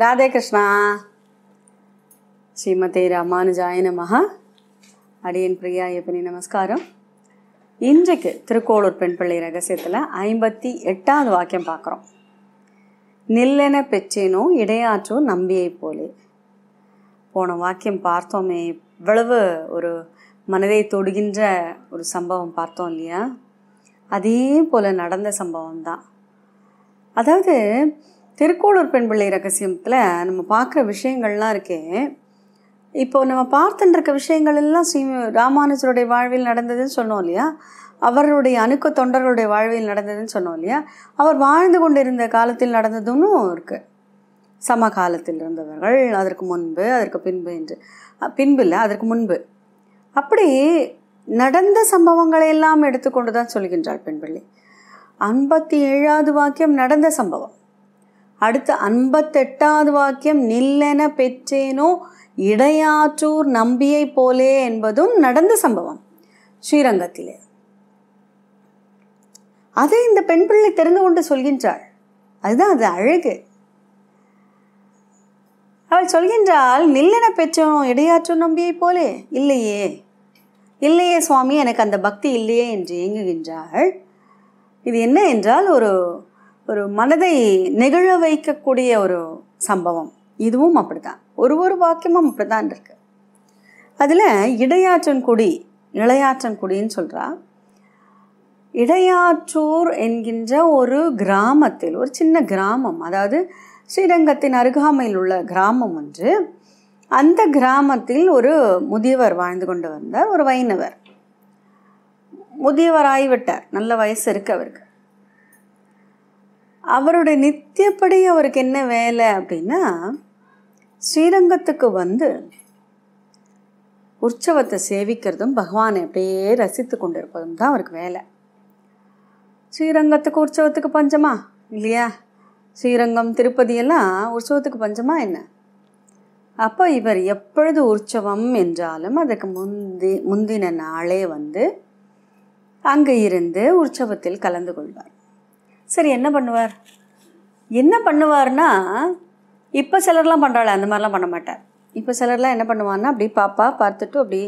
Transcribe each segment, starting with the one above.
ராதே கிருஷ்ணா ஸ்ரீமதி ராமானுஜாய நமஹா அடியன் பிரியா எப்பனி நமஸ்காரம் இன்றைக்கு திருக்கோளூர் பெண் பிள்ளை ரகசியத்தில் ஐம்பத்தி எட்டாவது வாக்கியம் பார்க்குறோம் நில்லென பெற்றேனோ இடையாற்றோ நம்பியை போலே போன வாக்கியம் பார்த்தோமே இவ்வளவு ஒரு மனதை தொடுகின்ற ஒரு சம்பவம் பார்த்தோம் இல்லையா அதே போல் நடந்த சம்பவம் தான் அதாவது திருக்கோளூர் பெண் பிள்ளை ரகசியத்தில் நம்ம பார்க்குற விஷயங்கள்லாம் இருக்கே இப்போ நம்ம பார்த்துட்டு விஷயங்கள் எல்லாம் ஸ்ரீ ராமானுஜருடைய வாழ்வில் நடந்ததுன்னு சொன்னோம் இல்லையா அவருடைய அணுக்க தொண்டர்களுடைய வாழ்வில் நடந்ததுன்னு சொன்னோம் இல்லையா அவர் வாழ்ந்து கொண்டிருந்த காலத்தில் நடந்ததுன்னு இருக்குது சமகாலத்தில் இருந்தவர்கள் அதற்கு முன்பு அதற்கு பின்பு என்று பின்பு இல்லை அதற்கு முன்பு அப்படி நடந்த சம்பவங்களை எல்லாம் எடுத்துக்கொண்டு தான் சொல்கின்றாள் பெண்பிள்ளை ஐம்பத்தி ஏழாவது வாக்கியம் நடந்த சம்பவம் அடுத்து ஐம்பத்தெட்டாவது வாக்கியம் நில்லென பெற்றேனோ இடையாற்றூர் நம்பியை போலே என்பதும் நடந்த சம்பவம் ஸ்ரீரங்கத்திலே அதை இந்த பெண் பிள்ளை தெரிந்து கொண்டு சொல்கின்றாள் அதுதான் அது அழகு அவள் சொல்கின்றாள் நில்லென பெற்றோம் இடையாற்றும் நம்பியை போலே இல்லையே இல்லையே சுவாமி எனக்கு அந்த பக்தி இல்லையே என்று ஏங்குகின்றாள் இது என்ன என்றால் ஒரு ஒரு மனதை நெகிழ வைக்கக்கூடிய ஒரு சம்பவம் இதுவும் அப்படித்தான் ஒரு ஒரு வாக்கியமும் அப்படித்தான் இருக்கு அதில் இளையாற்றன் இளையாற்றன்குடின்னு சொல்கிறா இடையாற்றூர் என்கின்ற ஒரு கிராமத்தில் ஒரு சின்ன கிராமம் அதாவது ஸ்ரீரங்கத்தின் அருகாமையில் உள்ள கிராமம் ஒன்று அந்த கிராமத்தில் ஒரு முதியவர் வாழ்ந்து கொண்டு வந்தார் ஒரு வைணவர் முதியவர் ஆகிவிட்டார் நல்ல வயசு இருக்கு அவருக்கு அவருடைய நித்தியப்படி அவருக்கு என்ன வேலை அப்படின்னா ஸ்ரீரங்கத்துக்கு வந்து உற்சவத்தை சேவிக்கிறதும் பகவானை அப்படியே ரசித்து கொண்டிருப்பதும் தான் அவருக்கு வேலை ஸ்ரீரங்கத்துக்கு உற்சவத்துக்கு பஞ்சமா இல்லையா ஸ்ரீரங்கம் திருப்பதி எல்லாம் உற்சவத்துக்கு பஞ்சமா என்ன அப்போ இவர் எப்பொழுது உற்சவம் என்றாலும் அதுக்கு முந்தி முந்தின நாளே வந்து அங்கே இருந்து உற்சவத்தில் கலந்து கொள்வார் சரி என்ன பண்ணுவார் என்ன பண்ணுவார்னா இப்போ சிலர்லாம் பண்ணுறாள் அந்த மாதிரிலாம் பண்ண மாட்டார் இப்போ சிலர்லாம் என்ன பண்ணுவார்னா அப்படி பாப்பா பார்த்துட்டு அப்படி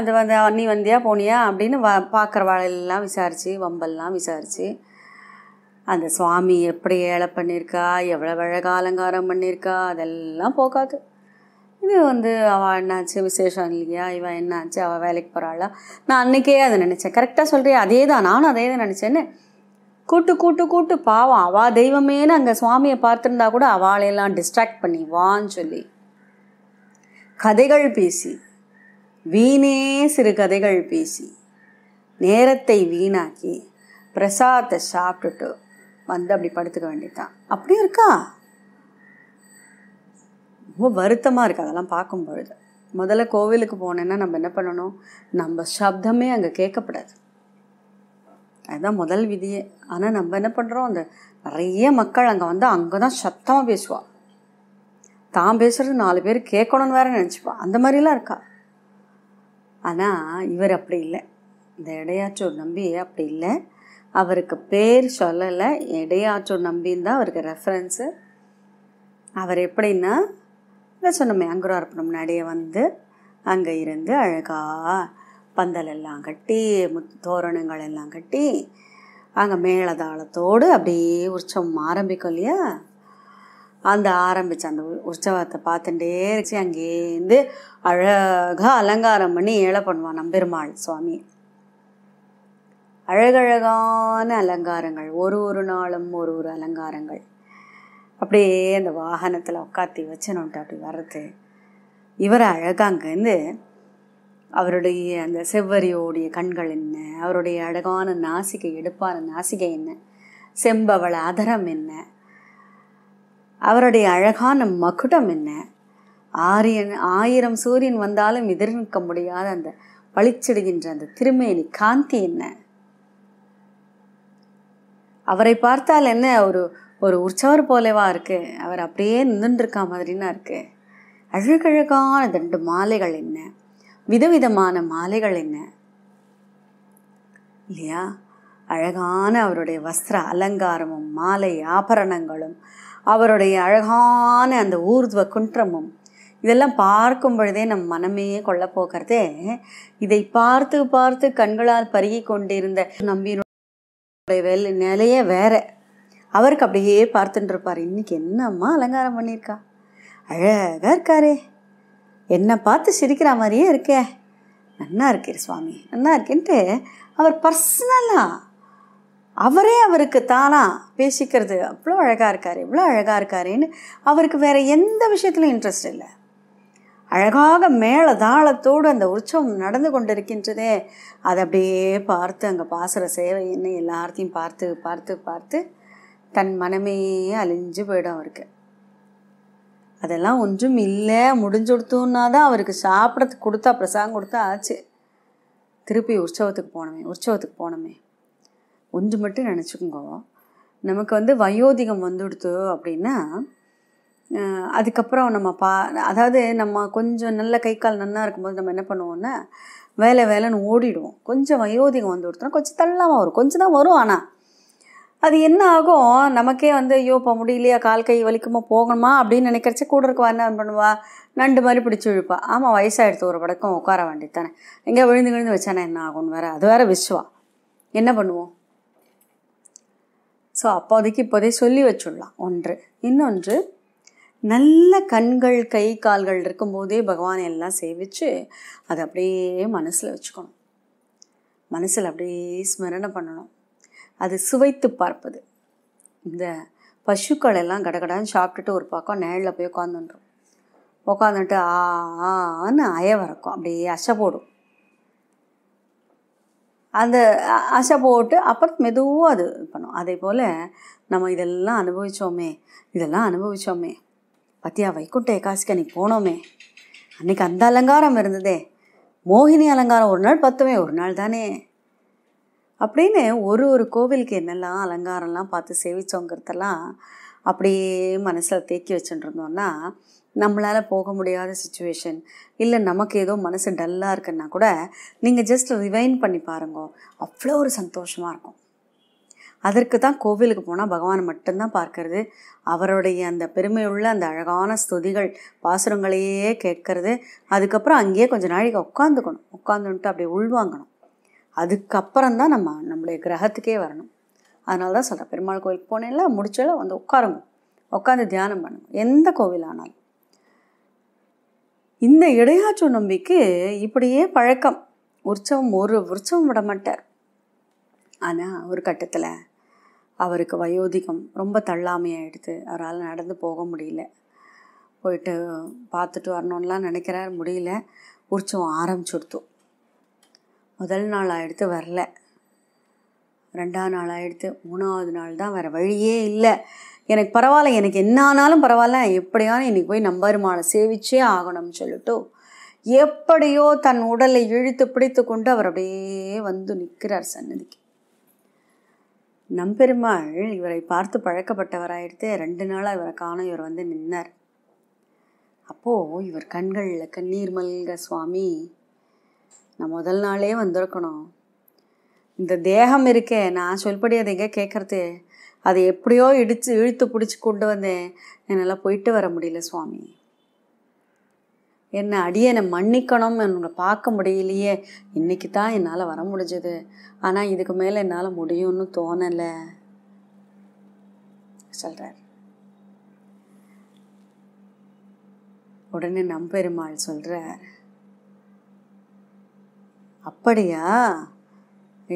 அது வந்து நீ வந்தியா போனியா அப்படின்னு வா பார்க்குற வாழையெல்லாம் விசாரித்து வம்பெல்லாம் விசாரித்து அந்த சுவாமி எப்படி ஏழை பண்ணியிருக்கா எவ்வளோ அழகாக அலங்காரம் பண்ணியிருக்கா அதெல்லாம் போகாது இது வந்து அவள் என்னாச்சு விசேஷம் இல்லையா இவன் என்னாச்சு அவள் வேலைக்கு போகிறாளா நான் அன்றைக்கே அதை நினச்சேன் கரெக்டாக சொல்கிறேன் அதே தான் நானும் அதே தான் நினச்சேன்னு கூட்டு கூட்டு கூட்டு பாவம் அவள் தெய்வமேனு அங்கே சுவாமியை பார்த்துருந்தா கூட அவளையெல்லாம் டிஸ்ட்ராக்ட் பண்ணி வான்னு சொல்லி கதைகள் பேசி வீணே சிறு கதைகள் பேசி நேரத்தை வீணாக்கி பிரசாதத்தை சாப்பிட்டுட்டு வந்து அப்படி படுத்துக்க வேண்டியதான் அப்படியும் இருக்கா ரொம்ப வருத்தமாக இருக்குது அதெல்லாம் பார்க்கும் பொழுது முதல்ல கோவிலுக்கு போனேன்னா நம்ம என்ன பண்ணணும் நம்ம சப்தமே அங்கே கேட்கப்படாது அதுதான் முதல் விதியே ஆனால் நம்ம என்ன பண்ணுறோம் அந்த நிறைய மக்கள் அங்கே வந்து அங்கே தான் சத்தமாக பேசுவாள் தான் பேசுகிறது நாலு பேர் கேட்கணும்னு வேற நினச்சிப்பா அந்த மாதிரிலாம் இருக்கா ஆனால் இவர் அப்படி இல்லை இந்த இடையாற்றூர் நம்பி அப்படி இல்லை அவருக்கு பேர் சொல்லலை எடையாற்றோர் நம்பின்னு தான் அவருக்கு ரெஃபரன்ஸு அவர் எப்படின்னா இல்லை சொன்னோமே அங்குரா அர்ப்பணம் முன்னாடியே வந்து அங்கே இருந்து அழகாக பந்தல் எல்லாம் கட்டி முத் தோரணங்கள் எல்லாம் கட்டி அங்கே மேளதாளத்தோடு அப்படியே உற்சவம் ஆரம்பிக்கும் இல்லையா அந்த ஆரம்பித்த அந்த உற்சவத்தை பார்த்துட்டே இருந்துச்சு அங்கேருந்து அழகாக அலங்காரம் பண்ணி ஏழை பண்ணுவான் நம்பெருமாள் சுவாமி அழகழகான அலங்காரங்கள் ஒரு ஒரு நாளும் ஒரு ஒரு அலங்காரங்கள் அப்படியே அந்த வாகனத்தில் உட்காத்தி வச்சனுன்ட்டு அப்படி வர்றது இவர் அழகாங்கேருந்து அவருடைய அந்த செவ்வரியோடைய கண்கள் என்ன அவருடைய அழகான நாசிகை எடுப்பான நாசிகை என்ன செம்பவள அதரம் என்ன அவருடைய அழகான மகுடம் என்ன ஆரியன் ஆயிரம் சூரியன் வந்தாலும் எதிர்நிற்க முடியாத அந்த பளிச்சிடுகின்ற அந்த திருமேனி காந்தி என்ன அவரை பார்த்தால் என்ன ஒரு ஒரு உற்சவர் போலவா இருக்கு அவர் அப்படியே நின்றுருக்கா மாதிரினா இருக்கு அழகழகான ரெண்டு மாலைகள் என்ன விதவிதமான மாலைகள் என்ன இல்லையா அழகான அவருடைய வஸ்திர அலங்காரமும் மாலை ஆபரணங்களும் அவருடைய அழகான அந்த ஊர்துவ குன்றமும் இதெல்லாம் பார்க்கும் பொழுதே நம் மனமே கொள்ள போக்கிறதே இதை பார்த்து பார்த்து கண்களால் பருகி கொண்டிருந்த நம்பியினுடைய வேலை நிலையே வேற அவருக்கு அப்படியே பார்த்துட்டு இருப்பார் இன்னைக்கு என்னம்மா அலங்காரம் பண்ணியிருக்கா அழகாக இருக்காரே என்னை பார்த்து சிரிக்கிற மாதிரியே இருக்கே நல்லா இருக்கிற சுவாமி நல்லா இருக்கேன்ட்டு அவர் பர்சனலாக அவரே அவருக்கு தானாக பேசிக்கிறது அவ்வளோ அழகாக இருக்கார் இவ்வளோ அழகாக இருக்காருன்னு அவருக்கு வேறு எந்த விஷயத்துலையும் இன்ட்ரெஸ்ட் இல்லை அழகாக மேல தாளத்தோடு அந்த உற்சவம் நடந்து கொண்டிருக்கின்றதே அதை அப்படியே பார்த்து அங்கே பாசுகிற என்ன எல்லாத்தையும் பார்த்து பார்த்து பார்த்து தன் மனமே அழிஞ்சு போயிடும் அவருக்கு அதெல்லாம் ஒன்றும் இல்லை முடிஞ்சு கொடுத்தோன்னா தான் அவருக்கு சாப்பிட்றதுக்கு கொடுத்தா பிரசாதம் கொடுத்தா ஆச்சு திருப்பி உற்சவத்துக்கு போனோமே உற்சவத்துக்கு போனோமே ஒன்று மட்டும் நினச்சிக்கோங்க நமக்கு வந்து வயோதிகம் வந்துடுத்து அப்படின்னா அதுக்கப்புறம் நம்ம பா அதாவது நம்ம கொஞ்சம் நல்ல கை கால் நல்லா இருக்கும்போது நம்ம என்ன பண்ணுவோன்னா வேலை வேலைன்னு ஓடிடுவோம் கொஞ்சம் வயோதிகம் வந்து கொடுத்தோம்னா கொஞ்சம் தள்ளாமல் வரும் கொஞ்சம் தான் வரும் ஆனால் அது என்ன ஆகும் நமக்கே வந்து ஐயோ இப்போ முடியலையா கால் கை வலிக்குமா போகணுமா அப்படின்னு நினைக்கிறச்சே கூட இருக்கவா என்ன பண்ணுவா நண்டு மாதிரி பிடிச்சி விழுப்பா ஆமாம் வயசாகிடுத்து ஒரு படக்கம் உட்கார வேண்டியது தானே எங்கே விழுந்து விழுந்து வச்சானா என்ன ஆகும்னு வேறு அது வேறு விஷ்வா என்ன பண்ணுவோம் ஸோ அப்போதைக்கு இப்போதே சொல்லி வச்சுடலாம் ஒன்று இன்னொன்று நல்ல கண்கள் கை கால்கள் இருக்கும்போதே பகவான் எல்லாம் சேவித்து அதை அப்படியே மனசில் வச்சுக்கணும் மனசில் அப்படியே ஸ்மரணை பண்ணணும் அது சுவைத்து பார்ப்பது இந்த பசுக்கள் எல்லாம் கடகடான்னு சாப்பிட்டுட்டு ஒரு பக்கம் நேரில் போய் உட்காந்துன்றோம் உட்காந்துட்டு ஆன்னு அய வரக்கும் அப்படியே அசை போடும் அந்த அசை போட்டு அப்புறம் மெதுவாக அது பண்ணும் அதே போல் நம்ம இதெல்லாம் அனுபவித்தோமே இதெல்லாம் அனுபவித்தோமே பத்தியா வைக்குண்ட ஏகாசிக்கு அன்றைக்கி போனோமே அன்றைக்கி அந்த அலங்காரம் இருந்ததே மோகினி அலங்காரம் ஒரு நாள் பத்துமே ஒரு நாள் தானே அப்படின்னு ஒரு ஒரு கோவிலுக்கு என்னெல்லாம் அலங்காரம்லாம் பார்த்து சேவித்தோங்கிறதெல்லாம் அப்படியே மனசில் தேக்கி வச்சுட்டுருந்தோன்னா நம்மளால் போக முடியாத சுச்சுவேஷன் இல்லை நமக்கு ஏதோ மனசு டல்லாக இருக்குன்னா கூட நீங்கள் ஜஸ்ட் ரிவைன் பண்ணி பாருங்க அவ்வளோ ஒரு சந்தோஷமாக இருக்கும் அதற்கு தான் கோவிலுக்கு போனால் பகவான் மட்டும்தான் பார்க்கறது அவருடைய அந்த பெருமையுள்ள அந்த அழகான ஸ்துதிகள் பாசுரங்களையே கேட்கறது அதுக்கப்புறம் அங்கேயே கொஞ்சம் நாளைக்கு உட்காந்துக்கணும் உட்காந்துன்ட்டு அப்படியே உள்வாங்கணும் அதுக்கப்புறம் தான் நம்ம நம்மளுடைய கிரகத்துக்கே வரணும் அதனால தான் சொல்கிறேன் பெருமாள் கோவிலுக்கு போனேன்ல முடிச்சோட வந்து உட்காருங்க உட்காந்து தியானம் பண்ணுங்க எந்த கோவில் ஆனாலும் இந்த இடையாச்சு நம்பிக்கு இப்படியே பழக்கம் உற்சவம் ஒரு உற்சவம் விட மாட்டார் ஆனால் ஒரு கட்டத்தில் அவருக்கு வயோதிகம் ரொம்ப தள்ளாமையாயிடுது அவரால் நடந்து போக முடியல போயிட்டு பார்த்துட்டு வரணும்லாம் நினைக்கிறார் முடியல உற்சவம் ஆரம்பிச்சுடுத்தோம் முதல் நாள் ஆகிடுத்து வரல ரெண்டாம் நாள் ஆகிடுத்து மூணாவது நாள் தான் வேறு வழியே இல்லை எனக்கு பரவாயில்ல எனக்கு என்ன ஆனாலும் பரவாயில்ல எப்படியான இன்றைக்கி போய் நம்பருமான சேவிச்சே ஆகணும்னு சொல்லிட்டு எப்படியோ தன் உடலை இழுத்து பிடித்து கொண்டு அவர் அப்படியே வந்து நிற்கிறார் சன்னதிக்கு நம்பெருமாள் இவரை பார்த்து பழக்கப்பட்டவராயிருத்து ரெண்டு நாளாக இவரை காண இவர் வந்து நின்னார் அப்போது இவர் கண்களில் கண்ணீர் மல்க சுவாமி நான் முதல் நாளே வந்திருக்கணும் இந்த தேகம் இருக்கே நான் சொல்படி அதை எங்கே கேட்குறது அதை எப்படியோ இடித்து இழுத்து பிடிச்சி கொண்டு வந்தேன் என்னால் போயிட்டு வர முடியல சுவாமி என்னை அடியனை மன்னிக்கணும் என்னை பார்க்க முடியலையே இன்னைக்கு தான் என்னால் வர முடிஞ்சது ஆனால் இதுக்கு மேலே என்னால் முடியும்னு தோணலை சொல்கிறார் உடனே நம்பெருமாள் சொல்கிறார் அப்படியா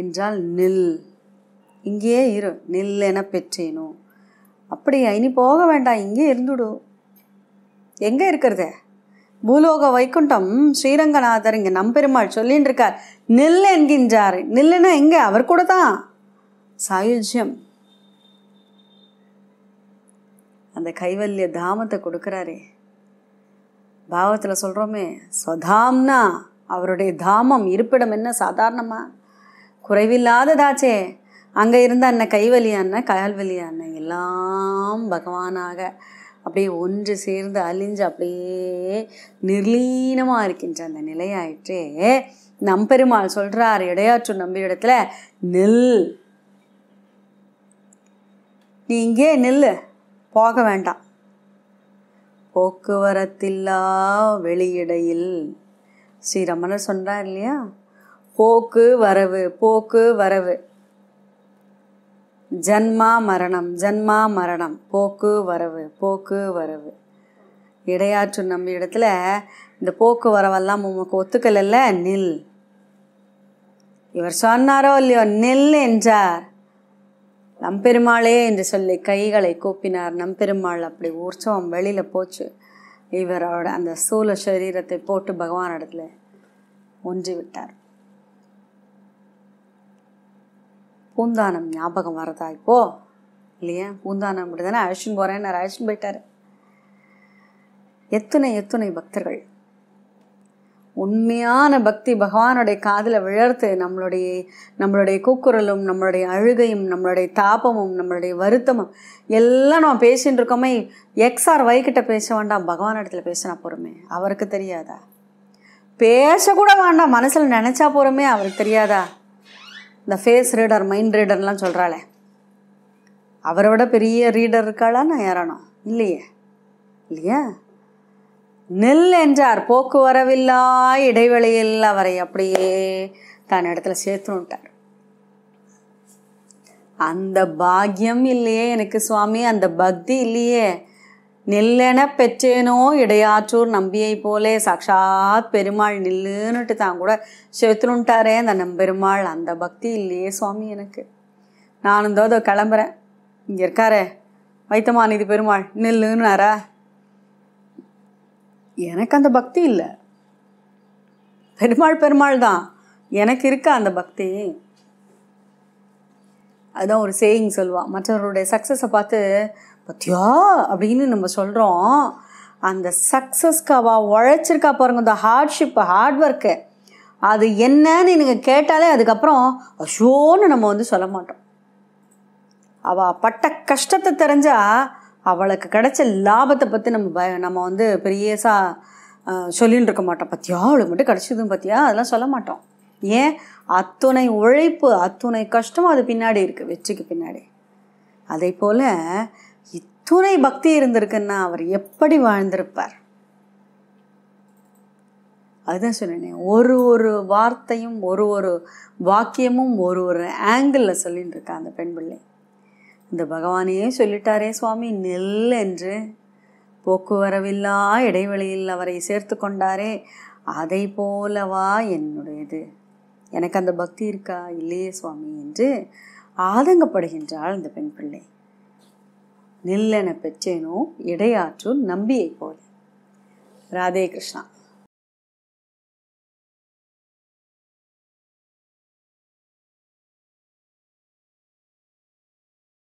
என்றால் நில் இங்கேயே இரு நில் என பெற்றேனும் அப்படியா இனி போக வேண்டாம் இங்கே இருந்துடும் எங்கே இருக்கிறதே பூலோக வைக்குண்டம் ஸ்ரீரங்கநாதர் இங்க நம்பெருமாள் சொல்லின்னு இருக்கார் நில் என்கின்றார் நில்லுன்னா எங்க அவர் கூட தான் சாயுஜ்யம் அந்த கைவல்ய தாமத்தை கொடுக்கிறாரு பாவத்தில் சொல்கிறோமே ஸ்வதாம்னா அவருடைய தாமம் இருப்பிடம் என்ன சாதாரணமா குறைவில்லாததாச்சே அங்கே இருந்த அண்ணன் கைவலியா அண்ணன் கால்வலியா எல்லாம் பகவானாக அப்படியே ஒன்று சேர்ந்து அழிஞ்சு அப்படியே நிர்லீனமாக இருக்கின்ற அந்த நிலையாயிற்று நம்பெருமாள் சொல்கிறார் இடையாற்று நம்பியிடத்தில் நெல் நீ இங்கே நெல் போக வேண்டாம் போக்குவரத்தில்லா வெளியிடையில் ஸ்ரீரமணர் சொல்கிறார் இல்லையா போக்கு வரவு போக்கு வரவு ஜன்மா மரணம் ஜன்மா மரணம் போக்கு வரவு போக்கு வரவு இடையாற்று நம்ம இடத்துல இந்த போக்கு வரவெல்லாம் உமக்கு ஒத்துக்கலல்ல நில் இவர் சொன்னாரோ இல்லையோ நில் என்றார் நம்பெருமாளே என்று சொல்லி கைகளை கூப்பினார் நம்பெருமாள் அப்படி உற்சவம் வெளியில் போச்சு இவரோட அந்த சூழ சரீரத்தை போட்டு பகவான் இடத்துல ஒன்றி விட்டார் பூந்தானம் ஞாபகம் வரதா இப்போ இல்லையா பூந்தானம் அப்படி தானே அழைச்சின்னு போகிறேன்னு போயிட்டாரு எத்தனை எத்தனை பக்தர்கள் உண்மையான பக்தி பகவானுடைய காதில் விழர்த்து நம்மளுடைய நம்மளுடைய கூக்குரலும் நம்மளுடைய அழுகையும் நம்மளுடைய தாபமும் நம்மளுடைய வருத்தமும் எல்லாம் நம்ம பேசின்னு இருக்கோமே எக்ஸ்ஆர் வைக்கிட்ட பேச வேண்டாம் பகவான் இடத்துல பேசினா போகிறோமே அவருக்கு தெரியாதா பேசக்கூட வேண்டாம் மனசில் நினச்சா போகிறோமே அவருக்கு தெரியாதா இந்த ஃபேஸ் ரீடர் மைண்ட் ரீடர்லாம் சொல்கிறாளே அவரை விட பெரிய ரீடர் இருக்காளா நான் ஏறணும் இல்லையே இல்லையா நெல் என்றார் போக்குவரவில்லா இடைவெளியில் அவரை அப்படியே தன் இடத்துல சேர்த்துட்டார் அந்த பாக்கியம் இல்லையே எனக்கு சுவாமி அந்த பக்தி இல்லையே நில்லென பெற்றேனோ இடையாற்றூர் நம்பியை போலே சாட்சாத் பெருமாள் நில்லுன்னுட்டு தான் கூட செத்துருன்ட்டாரே அந்த நம்பெருமாள் அந்த பக்தி இல்லையே சுவாமி எனக்கு நானும் தோதோ கிளம்புறேன் இங்கே இருக்காரே நீதி பெருமாள் நில்லுன்னாரா எனக்கு அந்த பக்தி இல்லை பெருமாள் பெருமாள் தான் எனக்கு இருக்கா அந்த பக்தி அதுதான் ஒரு சேயிங் சொல்லுவாள் மற்றவருடைய சக்ஸஸை பார்த்து பத்தியா அப்படின்னு நம்ம சொல்கிறோம் அந்த சக்ஸஸ்க்காவா உழைச்சிருக்கா பாருங்க இந்த ஹார்ட்ஷிப்பு ஹார்ட் ஒர்க்கு அது என்னன்னு நீங்கள் கேட்டாலே அதுக்கப்புறம் அஷோன்னு நம்ம வந்து சொல்ல மாட்டோம் அவள் பட்ட கஷ்டத்தை தெரிஞ்சா அவளுக்கு கிடைச்ச லாபத்தை பற்றி நம்ம பய நம்ம வந்து பெரியசாக சொல்லின்னு இருக்க மாட்டோம் பத்தியா அவளுக்கு மட்டும் கிடச்சிதுன்னு பார்த்தியா அதெல்லாம் சொல்ல மாட்டோம் ஏன் அத்துணை உழைப்பு அத்துணை கஷ்டம் அது பின்னாடி இருக்குது வெற்றிக்கு பின்னாடி அதே போல் இத்துணை பக்தி இருந்திருக்குன்னா அவர் எப்படி வாழ்ந்திருப்பார் அதுதான் சொல்லினேன் ஒரு ஒரு வார்த்தையும் ஒரு ஒரு வாக்கியமும் ஒரு ஒரு ஆங்கிளில் சொல்லிட்டு இருக்கா அந்த பெண் பிள்ளை இந்த பகவானையே சொல்லிட்டாரே சுவாமி நெல் என்று போக்குவரவில்லா இடைவெளியில் அவரை சேர்த்து கொண்டாரே அதை போலவா என்னுடையது எனக்கு அந்த பக்தி இருக்கா இல்லையே சுவாமி என்று ஆதங்கப்படுகின்றாள் இந்த பெண் பிள்ளை நில்லென பெற்றேனோ இடையாற்றும் நம்பியை போல ராதே கிருஷ்ணா